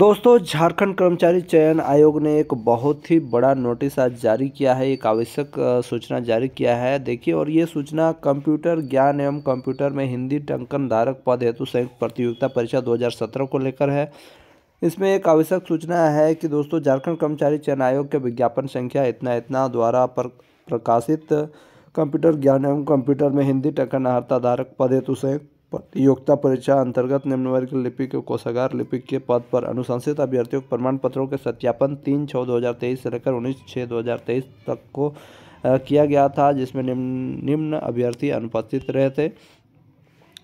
दोस्तों झारखंड कर्मचारी चयन आयोग ने एक बहुत ही बड़ा नोटिस आज जारी किया है एक आवश्यक सूचना जारी किया है देखिए और ये सूचना कंप्यूटर ज्ञान एवं कंप्यूटर में हिंदी टंकन धारक पद हेतु संयुक्त प्रतियोगिता परीक्षा 2017 को लेकर है इसमें एक आवश्यक सूचना है कि दोस्तों झारखंड कर्मचारी चयन आयोग के विज्ञापन संख्या इतना इतना द्वारा पर, प्रकाशित कंप्यूटर ज्ञान एवं कंप्यूटर में हिंदी टंकन अहर्ता धारक पद हेतु संयुक्त योग्यता परीक्षा अंतर्गत निम्न वर्ग के कोषागार लिपिक के पद पर अनुशंसित अभ्यर्थियों को प्रमाण पत्रों के सत्यापन तीन छः दो हज़ार तेईस से लेकर उन्नीस छः दो हज़ार तेईस तक को किया गया था जिसमें निम्न अभ्यर्थी अनुपस्थित रहे थे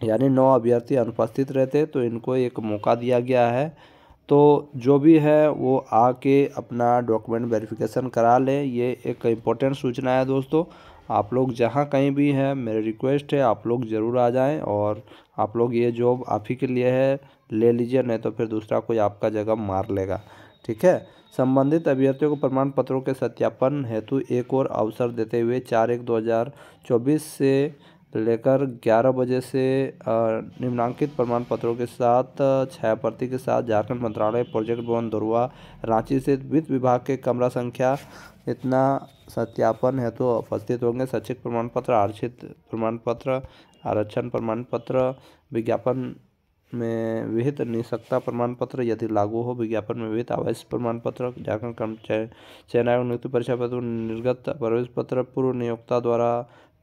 यानी नौ अभ्यर्थी अनुपस्थित रहते तो इनको एक मौका दिया गया है तो जो भी है वो आके अपना डॉक्यूमेंट वेरिफिकेशन करा लें ये एक इम्पोर्टेंट सूचना है दोस्तों आप लोग जहाँ कहीं भी हैं मेरी रिक्वेस्ट है आप लोग ज़रूर आ जाएं और आप लोग ये जॉब आप ही के लिए है ले लीजिए नहीं तो फिर दूसरा कोई आपका जगह मार लेगा ठीक है संबंधित अभ्यर्थियों को प्रमाण पत्रों के सत्यापन हेतु एक और अवसर देते हुए चार एक दो हज़ार चौबीस से लेकर ग्यारह बजे से निम्नांकित प्रमाण पत्रों के साथ छः प्रति के साथ झारखंड मंत्रालय प्रोजेक्ट भवन धुरवा रांची स्थित वित्त विभाग के कमरा संख्या इतना सत्यापन है तो उपस्थित होंगे शैक्षिक प्रमाण पत्र आरक्षित प्रमाण पत्र आरक्षण प्रमाण पत्र विज्ञापन में विहित निशक्ता प्रमाण पत्र यदि लागू हो विज्ञापन में विहित आवास प्रमाण पत्र झारखंड कर्मचारी चयन आयोग नियुक्ति परीक्षा पत्र निर्गत प्रवेश पत्र पूर्व नियोक्ता द्वारा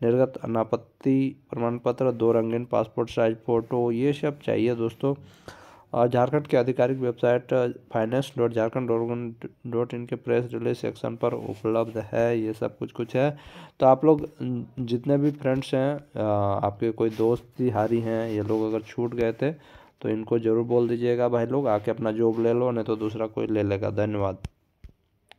निर्गत अनापत्ति प्रमाण पत्र दो रंगीन पासपोर्ट साइज फ़ोटो ये सब चाहिए दोस्तों और झारखंड के आधिकारिक website finance dot Jharkhand dot dot in के प्रेस रिलीज सेक्शन पर उपलब्ध है ये सब कुछ कुछ है तो आप लोग जितने भी फ्रेंड्स हैं आपके कोई दोस्त हारी हैं ये लोग अगर छूट गए थे तो इनको ज़रूर बोल दीजिएगा भाई लोग आके अपना जॉब ले लो नहीं तो दूसरा कोई ले लेगा धन्यवाद